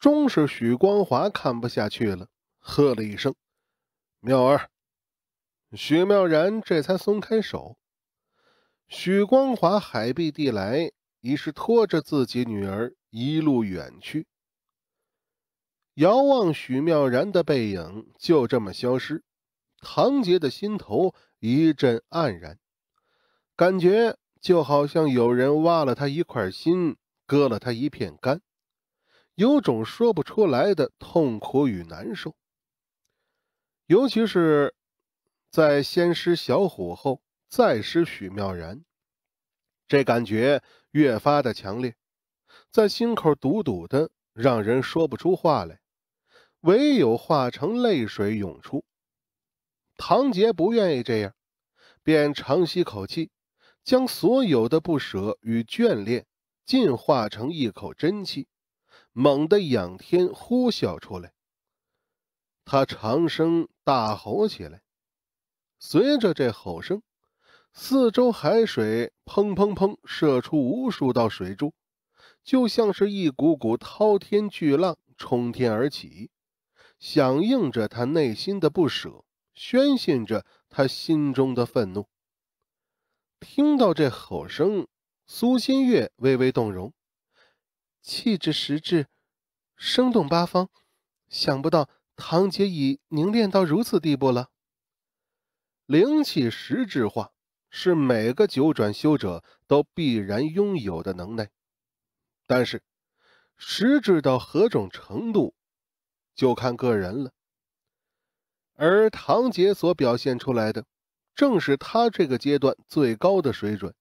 终是许光华看不下去了，喝了一声：“妙儿！”许妙然这才松开手。许光华海碧地来，已是拖着自己女儿一路远去。遥望许妙然的背影就这么消失，唐杰的心头一阵黯然，感觉就好像有人挖了他一块心，割了他一片肝。有种说不出来的痛苦与难受，尤其是在先失小虎后，再失许妙然，这感觉越发的强烈，在心口堵堵的，让人说不出话来，唯有化成泪水涌出。唐杰不愿意这样，便长吸口气，将所有的不舍与眷恋尽化成一口真气。猛地仰天呼啸出来，他长声大吼起来。随着这吼声，四周海水砰砰砰射出无数道水柱，就像是一股股滔天巨浪冲天而起，响应着他内心的不舍，宣泄着他心中的愤怒。听到这吼声，苏新月微微动容。气质实质，生动八方，想不到堂姐已凝练到如此地步了。灵气实质化是每个九转修者都必然拥有的能耐，但是实质到何种程度，就看个人了。而堂姐所表现出来的，正是她这个阶段最高的水准，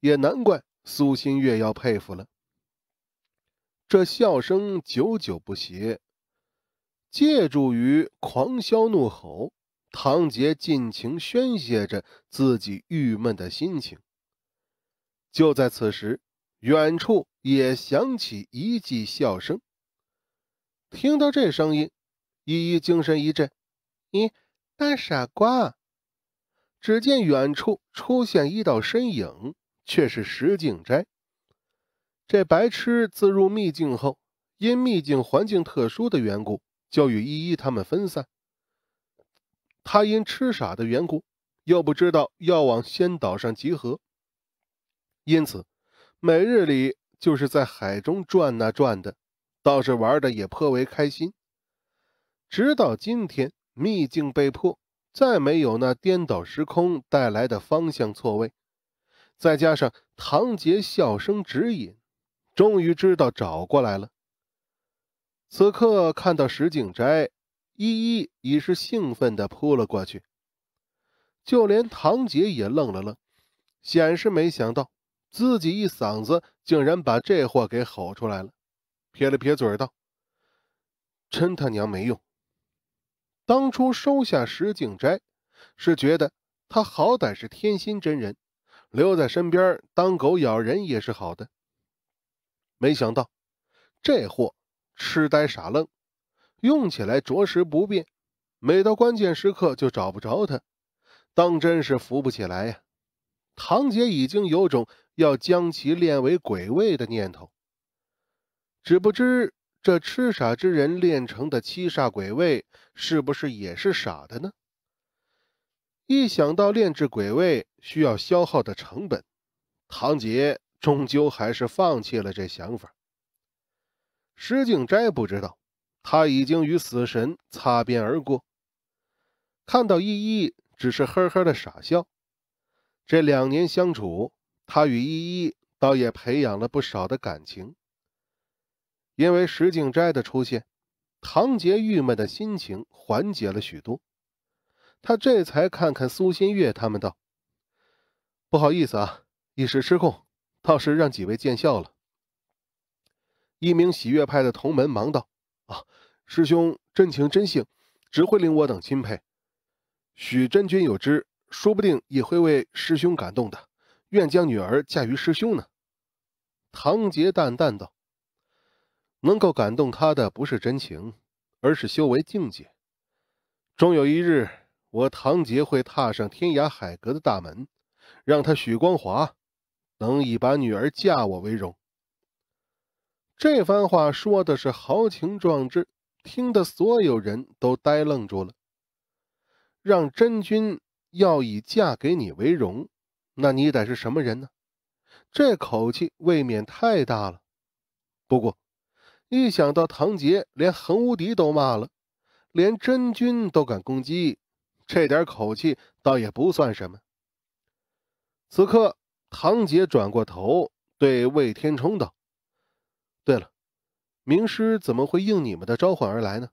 也难怪苏新月要佩服了。这笑声久久不歇。借助于狂啸怒吼，唐杰尽情宣泄着自己郁闷的心情。就在此时，远处也响起一记笑声。听到这声音，依依精神一振：“咦，大傻瓜！”只见远处出现一道身影，却是石敬斋。这白痴自入秘境后，因秘境环境特殊的缘故，就与依依他们分散。他因痴傻的缘故，又不知道要往仙岛上集合，因此每日里就是在海中转呐转的，倒是玩的也颇为开心。直到今天，秘境被破，再没有那颠倒时空带来的方向错位，再加上唐杰笑声指引。终于知道找过来了。此刻看到石景斋，依依已是兴奋地扑了过去。就连唐杰也愣了愣，显是没想到自己一嗓子竟然把这货给吼出来了，撇了撇嘴道：“真他娘没用！当初收下石景斋，是觉得他好歹是天心真人，留在身边当狗咬人也是好的。”没想到，这货痴呆傻愣，用起来着实不便。每到关键时刻就找不着他，当真是扶不起来呀！唐杰已经有种要将其炼为鬼位的念头，只不知这痴傻之人炼成的七煞鬼位是不是也是傻的呢？一想到炼制鬼位需要消耗的成本，唐杰。终究还是放弃了这想法。石景斋不知道，他已经与死神擦边而过。看到依依，只是呵呵的傻笑。这两年相处，他与依依倒也培养了不少的感情。因为石静斋的出现，唐杰郁闷的心情缓解了许多。他这才看看苏新月他们道：“不好意思啊，一时失控。”倒是让几位见笑了。一名喜悦派的同门忙道：“啊，师兄真情真性，只会令我等钦佩。许真君有知，说不定也会为师兄感动的，愿将女儿嫁于师兄呢。”唐杰淡淡道：“能够感动他的不是真情，而是修为境界。终有一日，我唐杰会踏上天涯海阁的大门，让他许光华。”能以把女儿嫁我为荣，这番话说的是豪情壮志，听得所有人都呆愣住了。让真君要以嫁给你为荣，那你得是什么人呢？这口气未免太大了。不过，一想到唐杰连横无敌都骂了，连真君都敢攻击，这点口气倒也不算什么。此刻。唐杰转过头对魏天冲道：“对了，名师怎么会应你们的召唤而来呢？”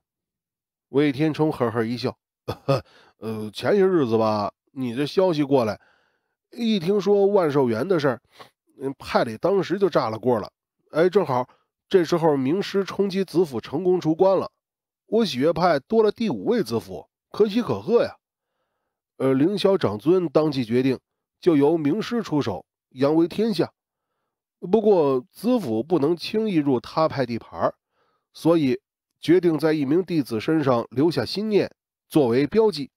魏天冲呵呵一笑：“呃，前些日子吧，你这消息过来，一听说万寿园的事儿，派里当时就炸了锅了。哎，正好这时候名师冲击子府成功出关了，我喜悦派多了第五位子府，可喜可贺呀！呃，凌霄长尊当即决定。”就由名师出手扬威天下。不过，子府不能轻易入他派地盘，所以决定在一名弟子身上留下心念作为标记，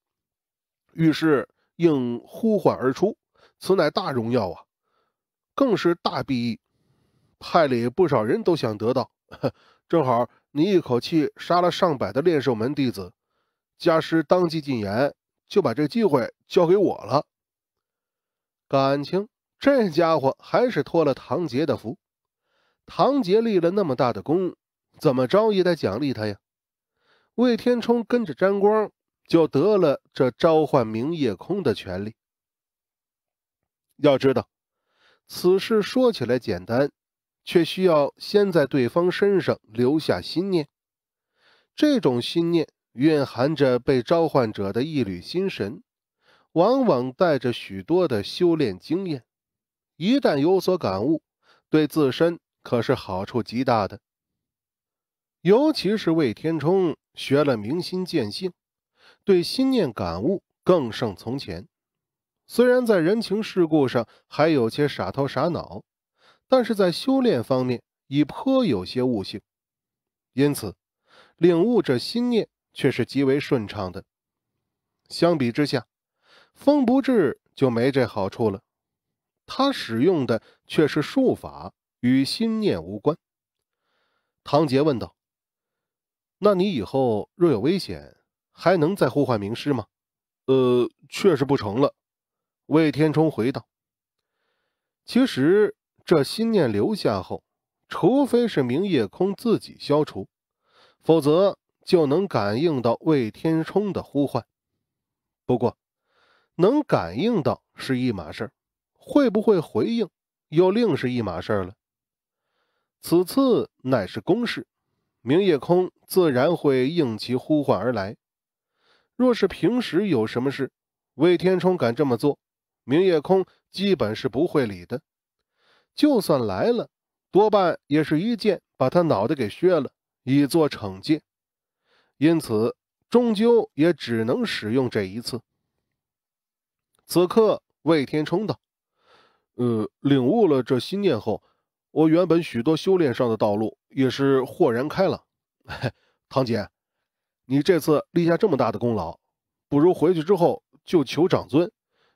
遇事应呼唤而出，此乃大荣耀啊！更是大裨益，派里不少人都想得到。正好你一口气杀了上百的练手门弟子，家师当即进言，就把这机会交给我了。感情这家伙还是托了唐杰的福，唐杰立了那么大的功，怎么着也得奖励他呀。魏天冲跟着沾光，就得了这召唤明夜空的权利。要知道，此事说起来简单，却需要先在对方身上留下心念，这种心念蕴含着被召唤者的一缕心神。往往带着许多的修炼经验，一旦有所感悟，对自身可是好处极大的。尤其是魏天冲学了明心见性，对心念感悟更胜从前。虽然在人情世故上还有些傻头傻脑，但是在修炼方面已颇有些悟性，因此领悟这心念却是极为顺畅的。相比之下，风不至就没这好处了。他使用的却是术法，与心念无关。唐杰问道：“那你以后若有危险，还能再呼唤名师吗？”“呃，确实不成了。”魏天冲回道：“其实这心念留下后，除非是明夜空自己消除，否则就能感应到魏天冲的呼唤。不过……”能感应到是一码事儿，会不会回应又另是一码事儿了。此次乃是公事，明夜空自然会应其呼唤而来。若是平时有什么事，魏天冲敢这么做，明夜空基本是不会理的。就算来了，多半也是一剑把他脑袋给削了，以作惩戒。因此，终究也只能使用这一次。此刻，魏天冲道：“呃，领悟了这心念后，我原本许多修炼上的道路也是豁然开朗。堂 姐，你这次立下这么大的功劳，不如回去之后就求长尊，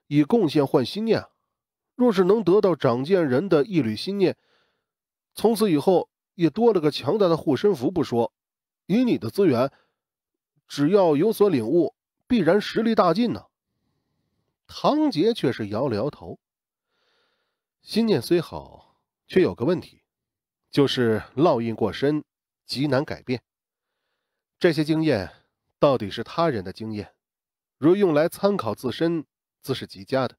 以贡献换心念。若是能得到长剑人的一缕心念，从此以后也多了个强大的护身符不说，以你的资源，只要有所领悟，必然实力大进呢。”唐杰却是摇了摇头，心念虽好，却有个问题，就是烙印过深，极难改变。这些经验到底是他人的经验，若用来参考自身，自是极佳的；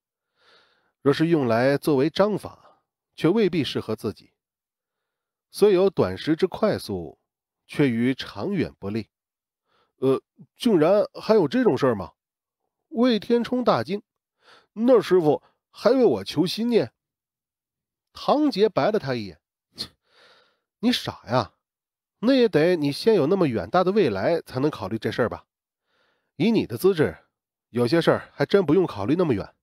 若是用来作为章法，却未必适合自己。虽有短时之快速，却于长远不利。呃，竟然还有这种事儿吗？魏天冲大惊。那师傅还为我求心念。唐杰白了他一眼：“你傻呀？那也得你先有那么远大的未来，才能考虑这事儿吧？以你的资质，有些事儿还真不用考虑那么远，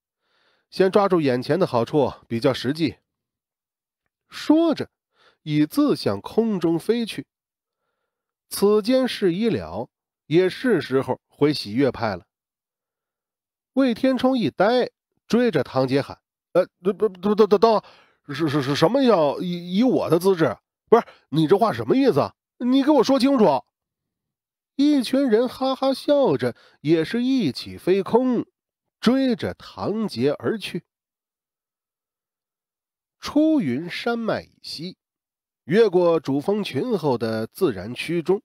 先抓住眼前的好处比较实际。”说着，已自向空中飞去。此间事已了，也是时候回喜悦派了。魏天冲一呆。追着唐杰喊：“呃，不不不，等等，是是是什么要以以我的资质？不是你这话什么意思？你给我说清楚！”一群人哈哈笑着，也是一起飞空，追着唐杰而去。出云山脉以西，越过主峰群后的自然区中，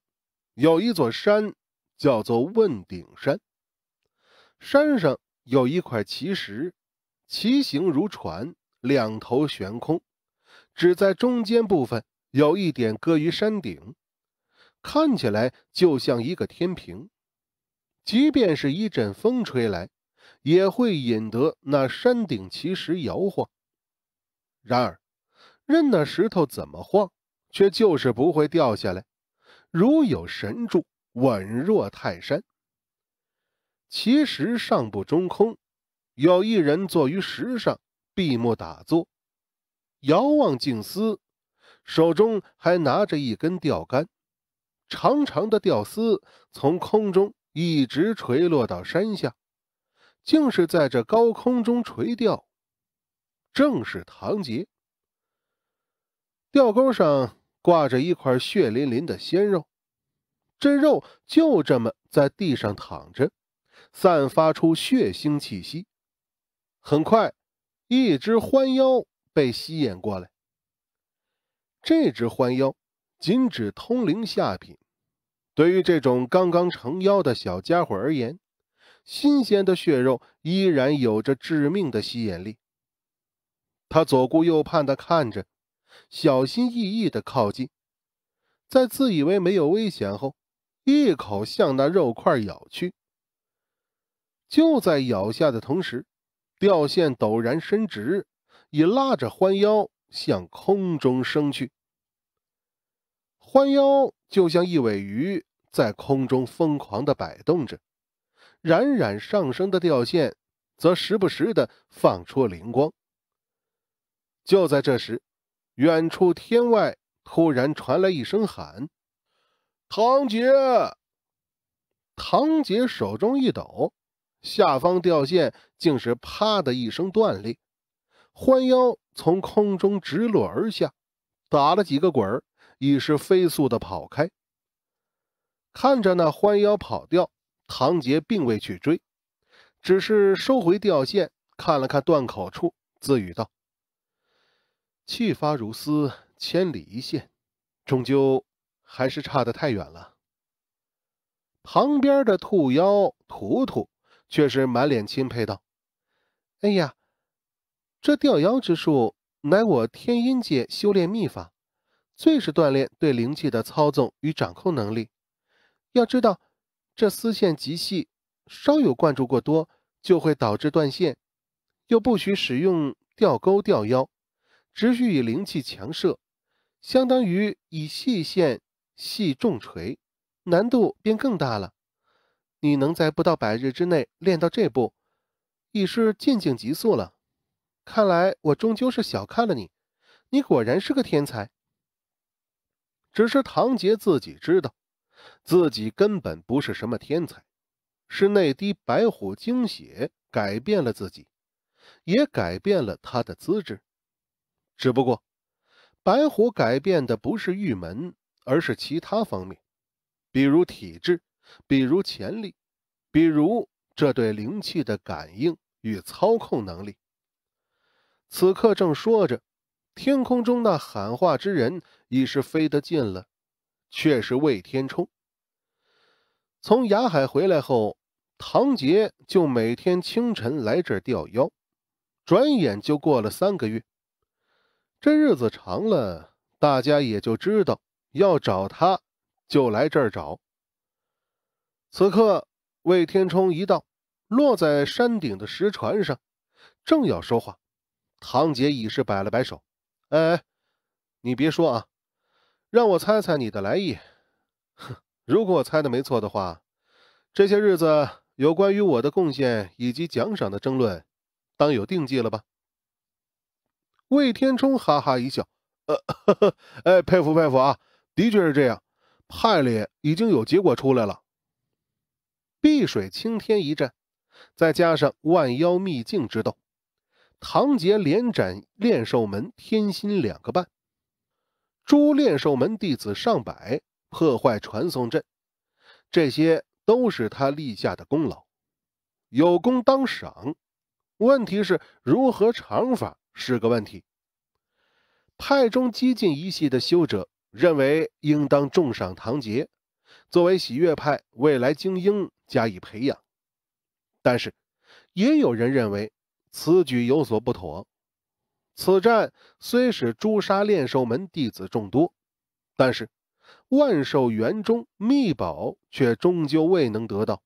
有一座山，叫做问鼎山。山上有一块奇石。其形如船，两头悬空，只在中间部分有一点搁于山顶，看起来就像一个天平。即便是一阵风吹来，也会引得那山顶奇石摇晃。然而，任那石头怎么晃，却就是不会掉下来，如有神助，稳若泰山。奇石上不中空。有一人坐于石上，闭目打坐，遥望静思，手中还拿着一根钓竿，长长的钓丝从空中一直垂落到山下，竟是在这高空中垂钓。正是唐杰，钓钩上挂着一块血淋淋的鲜肉，这肉就这么在地上躺着，散发出血腥气息。很快，一只欢妖被吸引过来。这只欢妖仅止通灵下品，对于这种刚刚成妖的小家伙而言，新鲜的血肉依然有着致命的吸引力。他左顾右盼的看着，小心翼翼的靠近，在自以为没有危险后，一口向那肉块咬去。就在咬下的同时，钓线陡然伸直，已拉着欢腰向空中升去。欢腰就像一尾鱼在空中疯狂地摆动着，冉冉上升的钓线则时不时地放出灵光。就在这时，远处天外突然传来一声喊：“唐杰！”唐杰手中一抖。下方吊线竟是“啪”的一声断裂，欢妖从空中直落而下，打了几个滚儿，已是飞速的跑开。看着那欢妖跑掉，唐杰并未去追，只是收回钓线，看了看断口处，自语道：“气发如丝，千里一线，终究还是差得太远了。”旁边的兔妖图图。却是满脸钦佩道：“哎呀，这吊妖之术乃我天阴界修炼秘法，最是锻炼对灵气的操纵与掌控能力。要知道，这丝线极细，稍有灌注过多就会导致断线。又不许使用吊钩吊腰，只许以灵气强射，相当于以细线系重锤，难度便更大了。”你能在不到百日之内练到这步，已是进境极速了。看来我终究是小看了你，你果然是个天才。只是唐杰自己知道，自己根本不是什么天才，是那滴白虎精血改变了自己，也改变了他的资质。只不过，白虎改变的不是玉门，而是其他方面，比如体质。比如潜力，比如这对灵气的感应与操控能力。此刻正说着，天空中那喊话之人已是飞得近了，却是魏天冲。从崖海回来后，唐杰就每天清晨来这儿钓妖，转眼就过了三个月。这日子长了，大家也就知道，要找他，就来这儿找。此刻，魏天冲一到，落在山顶的石船上，正要说话，唐杰已是摆了摆手：“哎，你别说啊，让我猜猜你的来意。哼，如果我猜的没错的话，这些日子有关于我的贡献以及奖赏的争论，当有定计了吧？”魏天冲哈哈一笑：“呃，呵呵，哎，佩服佩服啊，的确是这样，派里已经有结果出来了。”碧水青天一战，再加上万妖秘境之斗，唐杰连斩炼兽门天心两个半，诛炼兽门弟子上百，破坏传送阵，这些都是他立下的功劳。有功当赏，问题是如何赏法是个问题。派中激进一系的修者认为应当重赏唐杰，作为喜悦派未来精英。加以培养，但是也有人认为此举有所不妥。此战虽使诛杀炼兽门弟子众多，但是万寿园中秘宝却终究未能得到。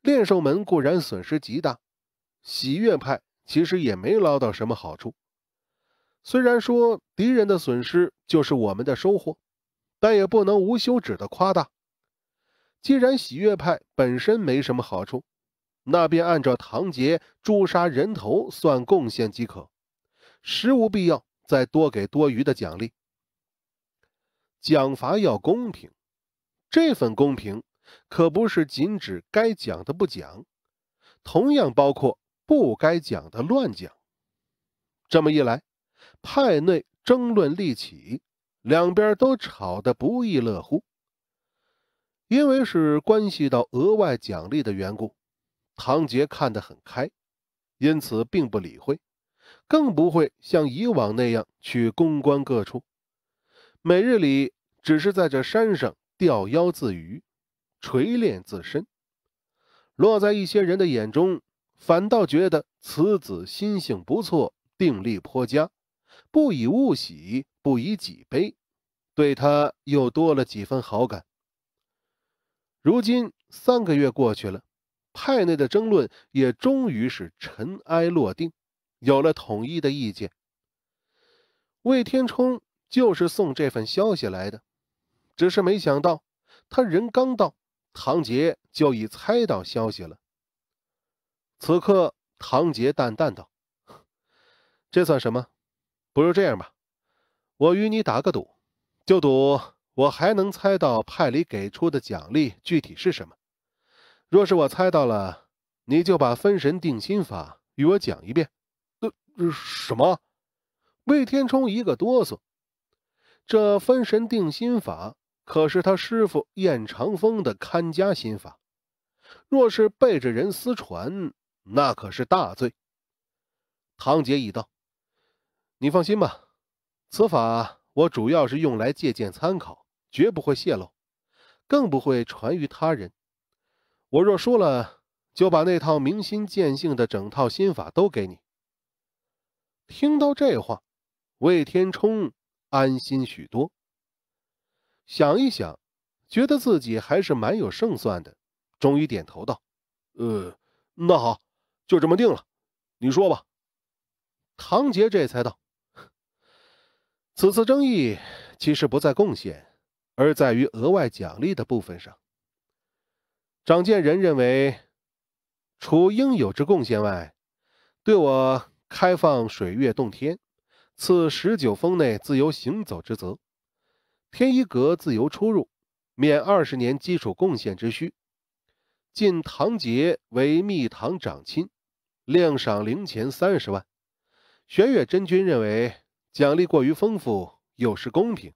炼兽门固然损失极大，喜悦派其实也没捞到什么好处。虽然说敌人的损失就是我们的收获，但也不能无休止的夸大。既然喜悦派本身没什么好处，那便按照唐杰诛杀人头算贡献即可，实无必要再多给多余的奖励。奖罚要公平，这份公平可不是仅指该奖的不奖，同样包括不该奖的乱奖。这么一来，派内争论立起，两边都吵得不亦乐乎。因为是关系到额外奖励的缘故，唐杰看得很开，因此并不理会，更不会像以往那样去公关各处。每日里只是在这山上钓妖自娱，锤炼自身。落在一些人的眼中，反倒觉得此子心性不错，定力颇佳，不以物喜，不以己悲，对他又多了几分好感。如今三个月过去了，派内的争论也终于是尘埃落定，有了统一的意见。魏天冲就是送这份消息来的，只是没想到，他人刚到，唐杰就已猜到消息了。此刻，唐杰淡淡道：“这算什么？不如这样吧，我与你打个赌，就赌……”我还能猜到派里给出的奖励具体是什么。若是我猜到了，你就把分神定心法与我讲一遍。呃，什么？魏天冲一个哆嗦。这分神定心法可是他师傅燕长风的看家心法，若是背着人私传，那可是大罪。唐杰已到，你放心吧，此法我主要是用来借鉴参考。绝不会泄露，更不会传于他人。我若输了，就把那套明心见性的整套心法都给你。听到这话，魏天冲安心许多，想一想，觉得自己还是蛮有胜算的，终于点头道：“呃，那好，就这么定了。你说吧。”唐杰这才道：“此次争议其实不在贡献。”而在于额外奖励的部分上。掌剑人认为，除应有之贡献外，对我开放水月洞天，赐十九峰内自由行走之责，天一阁自由出入，免二十年基础贡献之需。晋唐杰为密堂长亲，量赏灵钱三十万。玄月真君认为，奖励过于丰富，有失公平。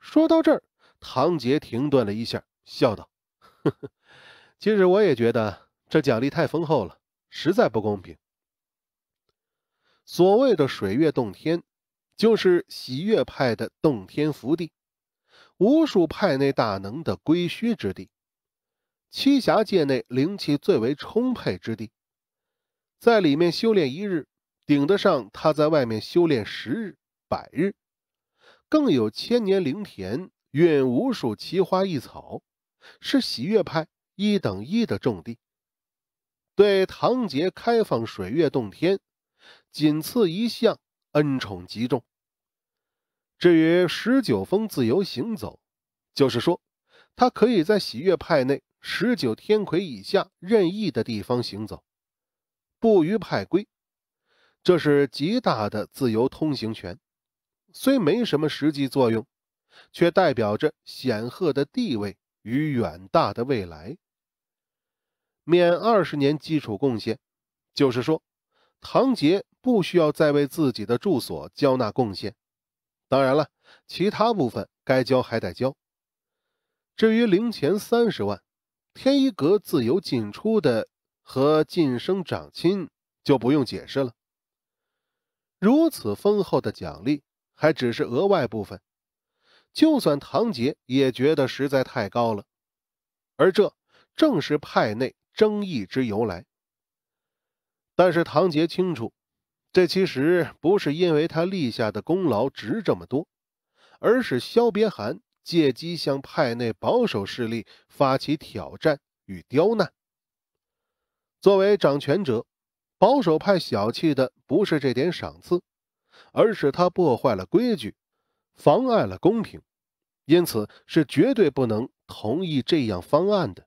说到这儿，唐杰停顿了一下，笑道：“呵呵，其实我也觉得这奖励太丰厚了，实在不公平。所谓的水月洞天，就是喜月派的洞天福地，无数派内大能的归墟之地，七侠界内灵气最为充沛之地，在里面修炼一日，顶得上他在外面修炼十日、百日。”更有千年灵田，蕴无数奇花异草，是喜悦派一等一的重地。对唐杰开放水月洞天，仅次一项恩宠极重。至于十九峰自由行走，就是说他可以在喜悦派内十九天魁以下任意的地方行走，不逾派规，这是极大的自由通行权。虽没什么实际作用，却代表着显赫的地位与远大的未来。免二十年基础贡献，就是说，唐杰不需要再为自己的住所交纳贡献。当然了，其他部分该交还得交。至于零钱三十万，天一阁自由进出的和晋升长亲就不用解释了。如此丰厚的奖励。还只是额外部分，就算唐杰也觉得实在太高了，而这正是派内争议之由来。但是唐杰清楚，这其实不是因为他立下的功劳值这么多，而是萧别寒借机向派内保守势力发起挑战与刁难。作为掌权者，保守派小气的不是这点赏赐。而是他破坏了规矩，妨碍了公平，因此是绝对不能同意这样方案的。